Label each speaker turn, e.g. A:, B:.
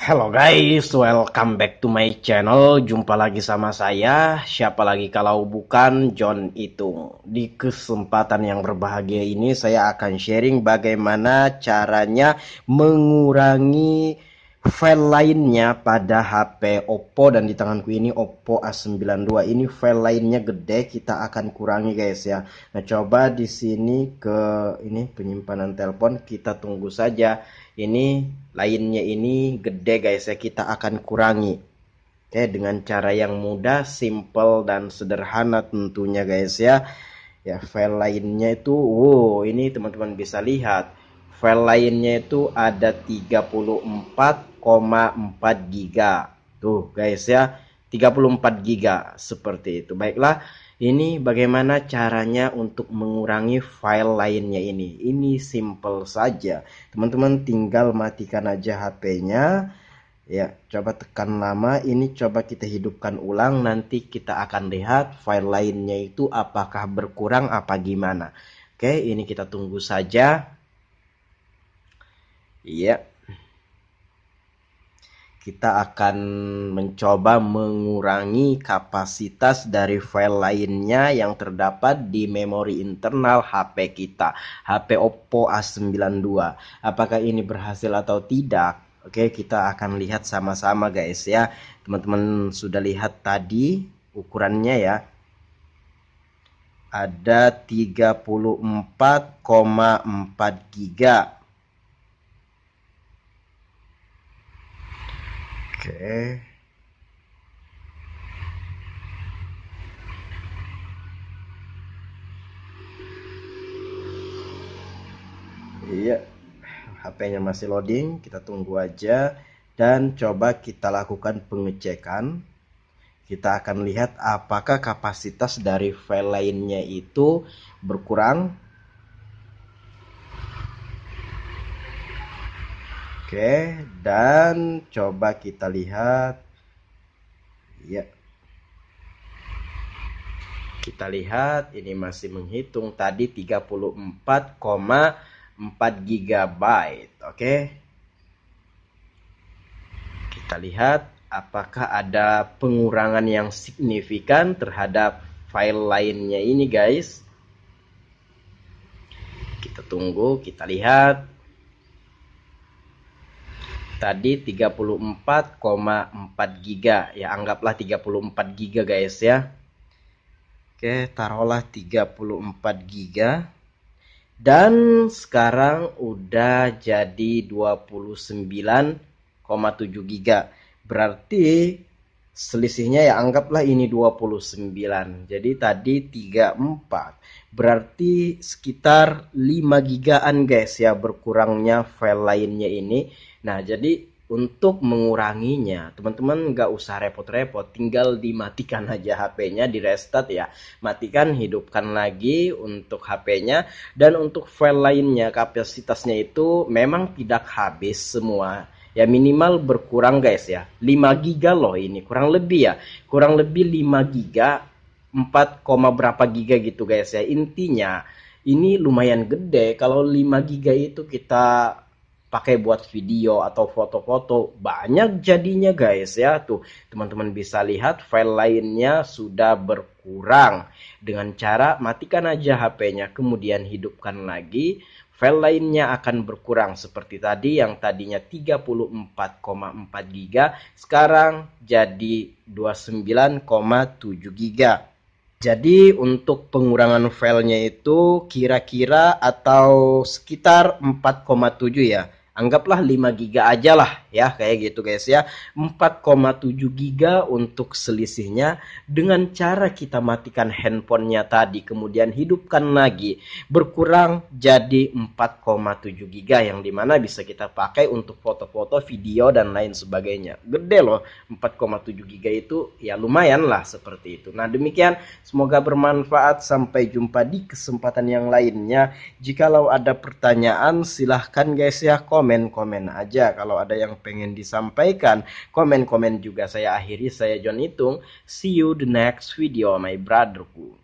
A: Hello guys, welcome back to my channel. Jumpa lagi sama saya, siapa lagi kalau bukan John Itung. Di kesempatan yang berbahagia ini saya akan sharing bagaimana caranya mengurangi file lainnya pada HP Oppo dan di tanganku ini Oppo A92 ini file lainnya gede kita akan kurangi guys ya nah coba di sini ke ini penyimpanan telepon kita tunggu saja ini lainnya ini gede guys ya kita akan kurangi oke dengan cara yang mudah simple dan sederhana tentunya guys ya ya file lainnya itu wow ini teman-teman bisa lihat file lainnya itu ada 34 giga tuh guys ya 34 giga seperti itu baiklah ini bagaimana caranya untuk mengurangi file lainnya ini ini simple saja teman-teman tinggal matikan aja HP-nya ya coba tekan lama ini coba kita hidupkan ulang nanti kita akan lihat file lainnya itu apakah berkurang apa gimana oke ini kita tunggu saja iya kita akan mencoba mengurangi kapasitas dari file lainnya yang terdapat di memori internal HP kita, HP Oppo A92. Apakah ini berhasil atau tidak? Oke, kita akan lihat sama-sama guys ya. Teman-teman sudah lihat tadi ukurannya ya. Ada 34,4 giga Oke, Iya, HP-nya masih loading, kita tunggu aja dan coba kita lakukan pengecekan. Kita akan lihat apakah kapasitas dari file lainnya itu berkurang Oke, dan coba kita lihat. Ya. Kita lihat ini masih menghitung tadi 34,4 GB, oke. Kita lihat apakah ada pengurangan yang signifikan terhadap file lainnya ini, guys. Kita tunggu, kita lihat tadi 34,4 giga ya anggaplah 34 giga guys ya oke taruhlah 34 giga dan sekarang udah jadi 29,7 giga berarti selisihnya ya anggaplah ini 29. Jadi tadi 34. Berarti sekitar 5 gigaan guys ya berkurangnya file lainnya ini. Nah, jadi untuk menguranginya, teman-teman nggak usah repot-repot, tinggal dimatikan aja HP-nya, di restart ya. Matikan, hidupkan lagi untuk HP-nya, dan untuk file lainnya kapasitasnya itu memang tidak habis semua ya minimal berkurang guys ya 5 giga loh ini kurang lebih ya kurang lebih 5 giga 4, berapa giga gitu guys ya intinya ini lumayan gede kalau 5 giga itu kita pakai buat video atau foto-foto banyak jadinya guys ya tuh teman-teman bisa lihat file lainnya sudah berkurang dengan cara matikan aja HP-nya kemudian hidupkan lagi file lainnya akan berkurang seperti tadi yang tadinya 34,4 giga sekarang jadi 29,7 giga. Jadi untuk pengurangan filenya itu kira-kira atau sekitar 4,7 ya anggaplah 5 giga aja lah ya kayak gitu guys ya 4,7 giga untuk selisihnya dengan cara kita matikan handphonenya tadi kemudian hidupkan lagi berkurang jadi 4,7 giga yang dimana bisa kita pakai untuk foto-foto video dan lain sebagainya gede loh 4,7 giga itu ya lumayan lah seperti itu nah demikian semoga bermanfaat sampai jumpa di kesempatan yang lainnya jikalau ada pertanyaan silahkan guys ya komen komen-komen aja kalau ada yang pengen disampaikan. Komen-komen juga saya akhiri. Saya John Itung See you the next video my brotherku.